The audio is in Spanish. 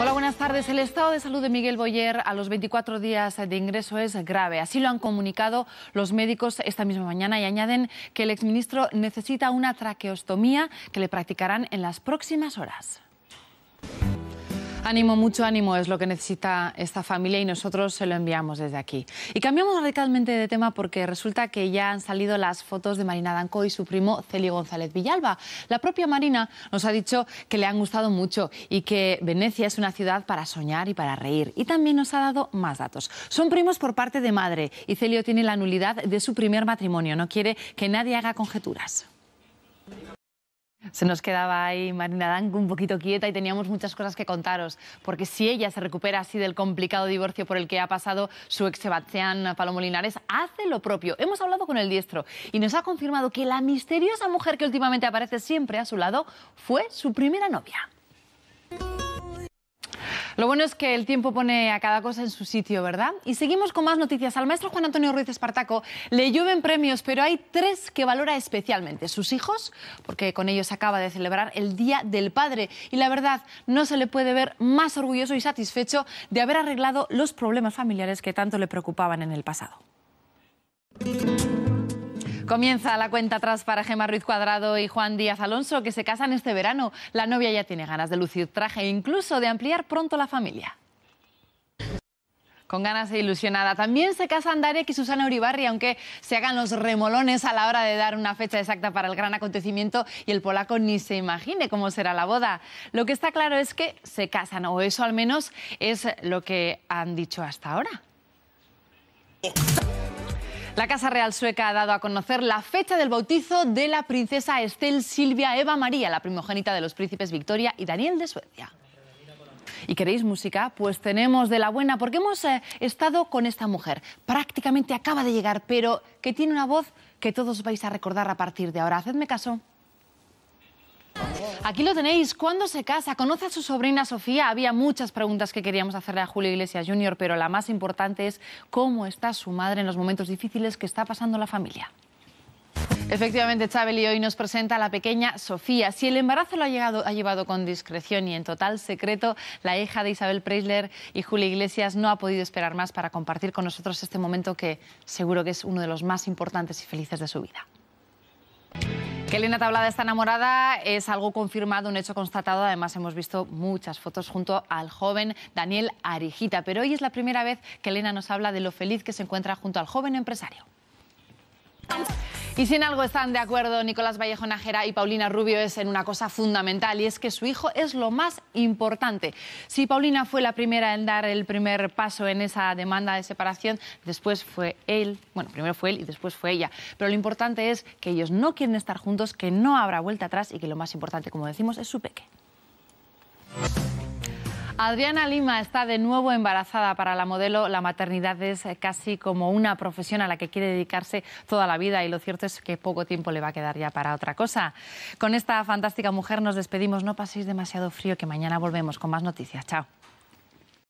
Hola, buenas tardes. El estado de salud de Miguel Boyer a los 24 días de ingreso es grave. Así lo han comunicado los médicos esta misma mañana y añaden que el exministro necesita una traqueostomía que le practicarán en las próximas horas. Ánimo, mucho ánimo es lo que necesita esta familia y nosotros se lo enviamos desde aquí. Y cambiamos radicalmente de tema porque resulta que ya han salido las fotos de Marina Danco y su primo Celio González Villalba. La propia Marina nos ha dicho que le han gustado mucho y que Venecia es una ciudad para soñar y para reír. Y también nos ha dado más datos. Son primos por parte de madre y Celio tiene la nulidad de su primer matrimonio. No quiere que nadie haga conjeturas. Se nos quedaba ahí Marina Dank un poquito quieta y teníamos muchas cosas que contaros, porque si ella se recupera así del complicado divorcio por el que ha pasado su ex Sebastián Palomolinares hace lo propio. Hemos hablado con el diestro y nos ha confirmado que la misteriosa mujer que últimamente aparece siempre a su lado fue su primera novia. Lo bueno es que el tiempo pone a cada cosa en su sitio, ¿verdad? Y seguimos con más noticias. Al maestro Juan Antonio Ruiz Espartaco le llueven premios, pero hay tres que valora especialmente. Sus hijos, porque con ellos acaba de celebrar el Día del Padre. Y la verdad, no se le puede ver más orgulloso y satisfecho de haber arreglado los problemas familiares que tanto le preocupaban en el pasado. Comienza la cuenta atrás para Gemma Ruiz Cuadrado y Juan Díaz Alonso, que se casan este verano. La novia ya tiene ganas de lucir traje e incluso de ampliar pronto la familia con ganas e ilusionada. También se casan Darek y Susana Uribarri, aunque se hagan los remolones a la hora de dar una fecha exacta para el gran acontecimiento y el polaco ni se imagine cómo será la boda. Lo que está claro es que se casan, o eso al menos es lo que han dicho hasta ahora. La Casa Real Sueca ha dado a conocer la fecha del bautizo de la princesa Estel Silvia Eva María, la primogénita de los príncipes Victoria y Daniel de Suecia. ¿Y queréis música? Pues tenemos de la buena, porque hemos eh, estado con esta mujer. Prácticamente acaba de llegar, pero que tiene una voz que todos vais a recordar a partir de ahora. Hacedme caso. Aquí lo tenéis. ¿Cuándo se casa? ¿Conoce a su sobrina Sofía? Había muchas preguntas que queríamos hacerle a Julio Iglesias Jr., pero la más importante es cómo está su madre en los momentos difíciles que está pasando la familia. Efectivamente, y hoy nos presenta a la pequeña Sofía. Si el embarazo lo ha, llegado, ha, llevado con discreción y en total secreto, la hija de Isabel Preisler y Julia Iglesias no ha podido esperar más para compartir con nosotros este momento que seguro que es uno de los más importantes y felices de su vida. Que Elena Tablada está enamorada es algo confirmado, un hecho constatado. Además, hemos visto muchas fotos junto al joven Daniel Arijita. Pero hoy es la primera vez que Elena nos habla de lo feliz que se encuentra junto al joven empresario. Y si en algo están de acuerdo Nicolás Vallejo Najera y Paulina Rubio es en una cosa fundamental y es que su hijo es lo más importante. Si Paulina fue la primera en dar el primer paso en esa demanda de separación, después fue él, bueno, primero fue él y después fue ella. Pero lo importante es que ellos no quieren estar juntos, que no habrá vuelta atrás y que lo más importante, como decimos, es su peque. Adriana Lima está de nuevo embarazada para la modelo. La maternidad es casi como una profesión a la que quiere dedicarse toda la vida y lo cierto es que poco tiempo le va a quedar ya para otra cosa. Con esta fantástica mujer nos despedimos. No paséis demasiado frío que mañana volvemos con más noticias. Chao.